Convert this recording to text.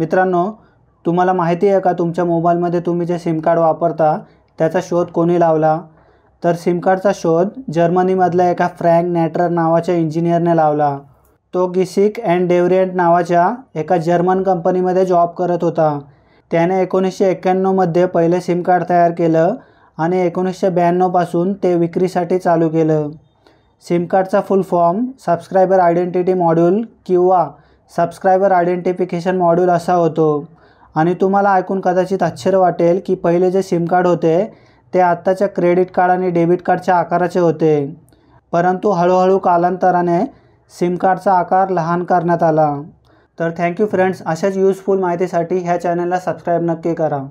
मित्रांनो तुम्हाला माहिती आहे का तुमच्या मोबाईलमध्ये तुम्ही जे सिम कार्ड वापरता त्याचा शोध कोणी लावला तर सिम कार्डचा शोध जर्मनीमधल्या एका फ्रँक नॅटर नावाच्या इंजिनियरने लावला तो गिसिक अँड डेव्हरियंट नावाच्या एका जर्मन कंपनीमध्ये जॉब करत होता त्याने एकोणीसशे एक्क्याण्णवमध्ये पहिले सिम कार्ड तयार केलं आणि एकोणीसशे ब्याण्णवपासून ते विक्रीसाठी चालू केलं सिम कार्डचा full form subscriber identity module किंवा सबस्क्रायबर आयडेंटिफिकेशन मॉड्यूल असा होतो आणि तुम्हाला ऐकून कदाचित आश्चर्य वाटेल की पहिले जे सिम कार्ड होते ते आत्ताच्या क्रेडिट कार्ड आणि डेबिट कार्डच्या आकाराचे होते परंतु हळूहळू कालांतराने सिम कार्डचा आकार लहान करण्यात आला तर थँक्यू फ्रेंड्स अशाच यूजफुल माहितीसाठी ह्या चॅनलला सबस्क्राईब नक्की करा